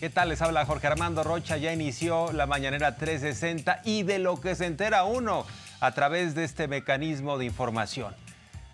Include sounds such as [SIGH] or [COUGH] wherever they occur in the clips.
¿Qué tal? Les habla Jorge Armando Rocha. Ya inició la mañanera 360 y de lo que se entera uno a través de este mecanismo de información.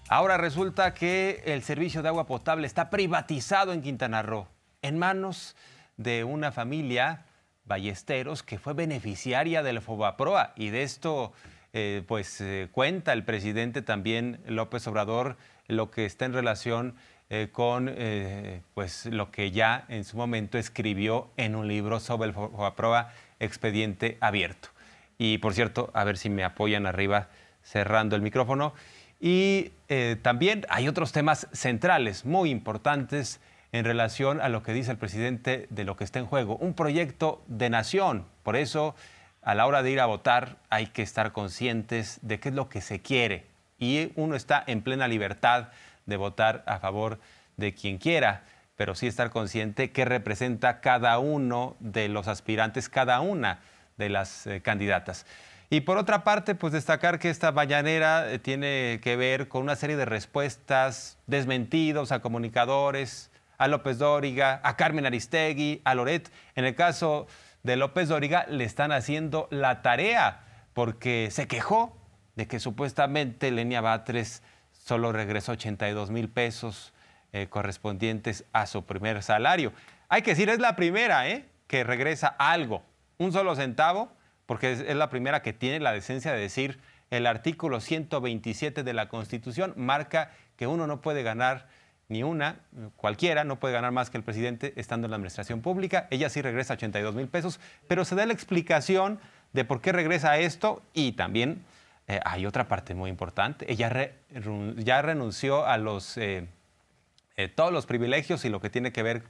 Ahora resulta que el servicio de agua potable está privatizado en Quintana Roo, en manos de una familia, Ballesteros, que fue beneficiaria del Fobaproa. Y de esto, eh, pues, eh, cuenta el presidente también López Obrador lo que está en relación eh, con eh, pues, lo que ya en su momento escribió en un libro sobre el prueba Expediente Abierto. Y por cierto, a ver si me apoyan arriba cerrando el micrófono. Y eh, también hay otros temas centrales muy importantes en relación a lo que dice el presidente de lo que está en juego, un proyecto de nación. Por eso, a la hora de ir a votar, hay que estar conscientes de qué es lo que se quiere. Y uno está en plena libertad de votar a favor de quien quiera, pero sí estar consciente que representa cada uno de los aspirantes, cada una de las eh, candidatas. Y por otra parte, pues destacar que esta bayanera eh, tiene que ver con una serie de respuestas, desmentidos a comunicadores, a López Dóriga, a Carmen Aristegui, a Loret. En el caso de López Dóriga, le están haciendo la tarea porque se quejó de que supuestamente Lenia Batres solo regresó 82 mil pesos eh, correspondientes a su primer salario. Hay que decir, es la primera ¿eh? que regresa algo, un solo centavo, porque es, es la primera que tiene la decencia de decir el artículo 127 de la Constitución marca que uno no puede ganar ni una, cualquiera, no puede ganar más que el presidente estando en la administración pública. Ella sí regresa 82 mil pesos, pero se da la explicación de por qué regresa esto y también eh, hay otra parte muy importante. Ella ya renunció a los, eh, eh, todos los privilegios y lo que tiene que ver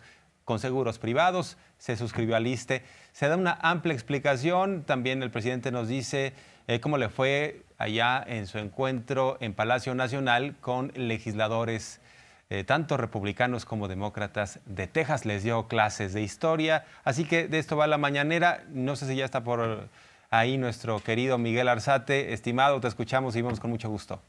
con seguros privados, se suscribió al ISTE. Se da una amplia explicación. También el presidente nos dice cómo le fue allá en su encuentro en Palacio Nacional con legisladores. tanto republicanos como demócratas de Texas les dio clases de historia. Así que de esto va la mañanera. No sé si ya está por ahí nuestro querido Miguel Arzate. Estimado, te escuchamos y vamos con mucho gusto.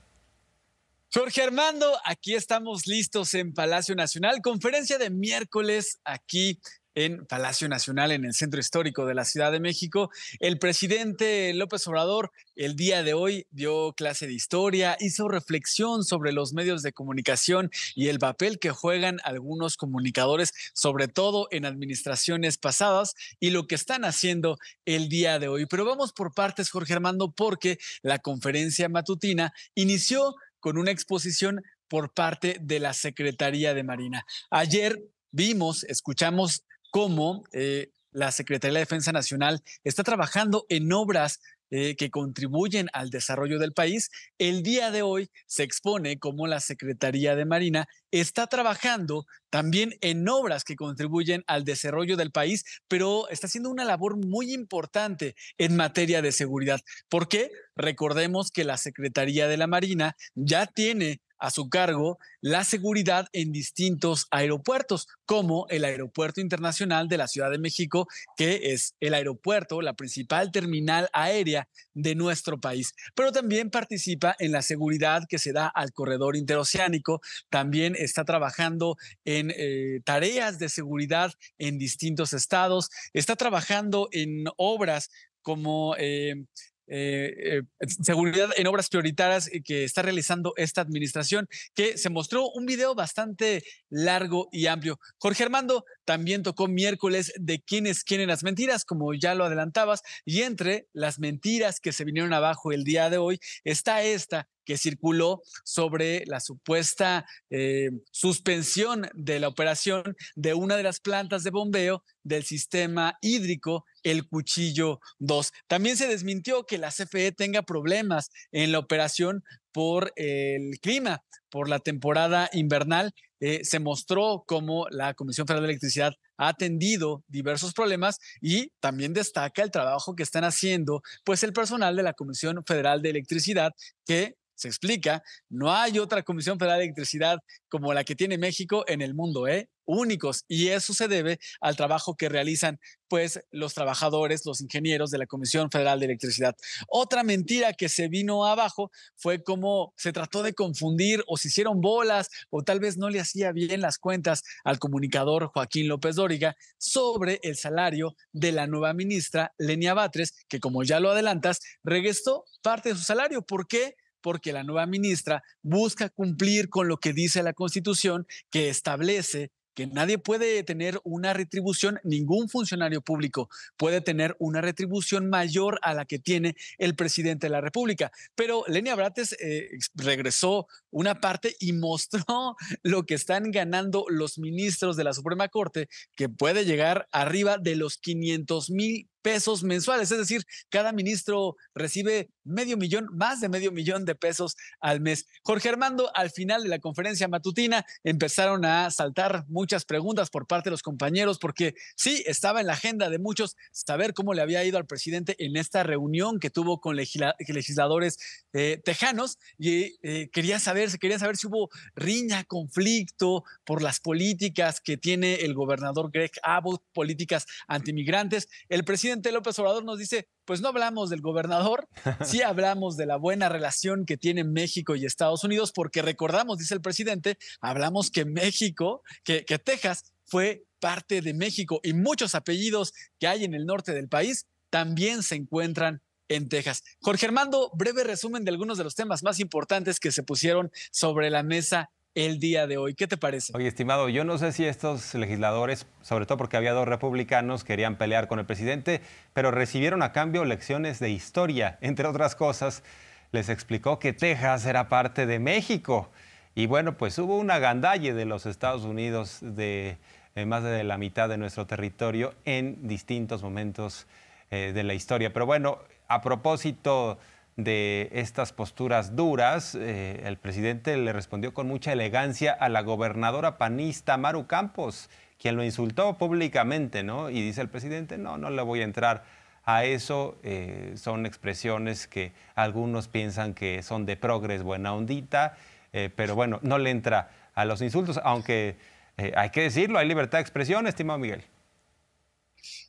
Jorge Armando, aquí estamos listos en Palacio Nacional, conferencia de miércoles aquí en Palacio Nacional, en el Centro Histórico de la Ciudad de México. El presidente López Obrador el día de hoy dio clase de historia, hizo reflexión sobre los medios de comunicación y el papel que juegan algunos comunicadores, sobre todo en administraciones pasadas y lo que están haciendo el día de hoy. Pero vamos por partes, Jorge Armando, porque la conferencia matutina inició con una exposición por parte de la Secretaría de Marina. Ayer vimos, escuchamos cómo eh, la Secretaría de Defensa Nacional está trabajando en obras eh, que contribuyen al desarrollo del país, el día de hoy se expone cómo la Secretaría de Marina está trabajando también en obras que contribuyen al desarrollo del país, pero está haciendo una labor muy importante en materia de seguridad. Porque Recordemos que la Secretaría de la Marina ya tiene a su cargo la seguridad en distintos aeropuertos, como el Aeropuerto Internacional de la Ciudad de México, que es el aeropuerto, la principal terminal aérea de nuestro país. Pero también participa en la seguridad que se da al corredor interoceánico, también está trabajando en eh, tareas de seguridad en distintos estados, está trabajando en obras como eh, eh, eh, seguridad en obras prioritarias eh, que está realizando esta administración, que se mostró un video bastante largo y amplio. Jorge Armando también tocó miércoles de quiénes quieren las mentiras, como ya lo adelantabas, y entre las mentiras que se vinieron abajo el día de hoy está esta que circuló sobre la supuesta eh, suspensión de la operación de una de las plantas de bombeo del sistema hídrico, el Cuchillo 2. También se desmintió que la CFE tenga problemas en la operación por el clima, por la temporada invernal. Eh, se mostró cómo la Comisión Federal de Electricidad ha atendido diversos problemas y también destaca el trabajo que están haciendo pues el personal de la Comisión Federal de Electricidad que explica, no hay otra Comisión Federal de Electricidad como la que tiene México en el mundo, ¿eh? únicos y eso se debe al trabajo que realizan pues los trabajadores, los ingenieros de la Comisión Federal de Electricidad. Otra mentira que se vino abajo fue cómo se trató de confundir o se hicieron bolas o tal vez no le hacía bien las cuentas al comunicador Joaquín López Dóriga sobre el salario de la nueva ministra Lenia Batres, que como ya lo adelantas, regresó parte de su salario. ¿Por qué? porque la nueva ministra busca cumplir con lo que dice la Constitución, que establece que nadie puede tener una retribución, ningún funcionario público puede tener una retribución mayor a la que tiene el presidente de la República. Pero Lenia Brates eh, regresó una parte y [LAUGHS] mostró lo que están ganando los ministros de la Suprema Corte, que puede llegar arriba de los 500 mil pesos mensuales. Es decir, cada ministro recibe medio millón, más de medio millón de pesos al mes. Jorge Armando, al final de la conferencia matutina empezaron a saltar muchas preguntas por parte de los compañeros, porque sí, estaba en la agenda de muchos saber cómo le había ido al presidente en esta reunión que tuvo con legisladores eh, tejanos y eh, quería saber, quería saber si hubo riña, conflicto por las políticas que tiene el gobernador Greg Abbott, políticas antimigrantes. El presidente López Obrador nos dice, pues no hablamos del gobernador, sí [LAUGHS] hablamos de la buena relación que tiene México y Estados Unidos, porque recordamos, dice el presidente, hablamos que México, que, que Texas fue parte de México y muchos apellidos que hay en el norte del país también se encuentran en Texas. Jorge Armando, breve resumen de algunos de los temas más importantes que se pusieron sobre la mesa el día de hoy. ¿Qué te parece? Oye, estimado, yo no sé si estos legisladores, sobre todo porque había dos republicanos, querían pelear con el presidente, pero recibieron a cambio lecciones de historia, entre otras cosas. Les explicó que Texas era parte de México. Y bueno, pues hubo una gandalle de los Estados Unidos de eh, más de la mitad de nuestro territorio en distintos momentos eh, de la historia. Pero bueno, a propósito de estas posturas duras. Eh, el presidente le respondió con mucha elegancia a la gobernadora panista Maru Campos, quien lo insultó públicamente, ¿no? Y dice el presidente, no, no le voy a entrar a eso. Eh, son expresiones que algunos piensan que son de progres, buena ondita, eh, pero bueno, no le entra a los insultos, aunque hay que decirlo, hay libertad de expresión, estimado Miguel.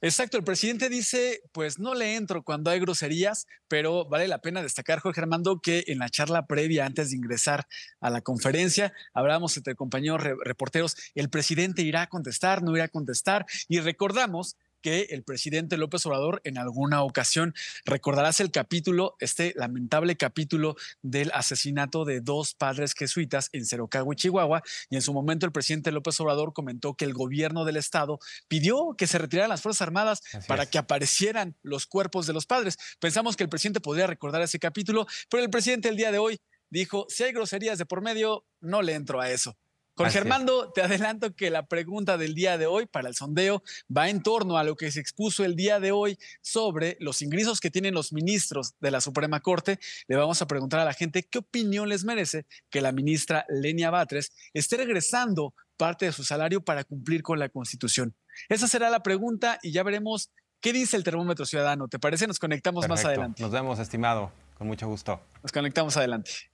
Exacto, el presidente dice, pues no le entro cuando hay groserías, pero vale la pena destacar, Jorge Armando, que en la charla previa, antes de ingresar a la conferencia, hablábamos entre compañeros reporteros, el presidente irá a contestar, no irá a contestar, y recordamos que el presidente López Obrador en alguna ocasión. Recordarás el capítulo, este lamentable capítulo del asesinato de dos padres jesuitas en Cerocagua, Chihuahua, y en su momento el presidente López Obrador comentó que el gobierno del estado pidió que se retiraran las Fuerzas Armadas para que aparecieran los cuerpos de los padres. Pensamos que el presidente podría recordar ese capítulo, pero el presidente el día de hoy dijo, si hay groserías de por medio, no le entro a eso. Jorge Germando te adelanto que la pregunta del día de hoy para el sondeo va en torno a lo que se expuso el día de hoy sobre los ingresos que tienen los ministros de la Suprema Corte. Le vamos a preguntar a la gente qué opinión les merece que la ministra Lenia Batres esté regresando parte de su salario para cumplir con la Constitución. Esa será la pregunta y ya veremos qué dice el termómetro ciudadano. ¿Te parece? Nos conectamos más adelante. Nos vemos, estimado. Con mucho gusto. Nos conectamos adelante.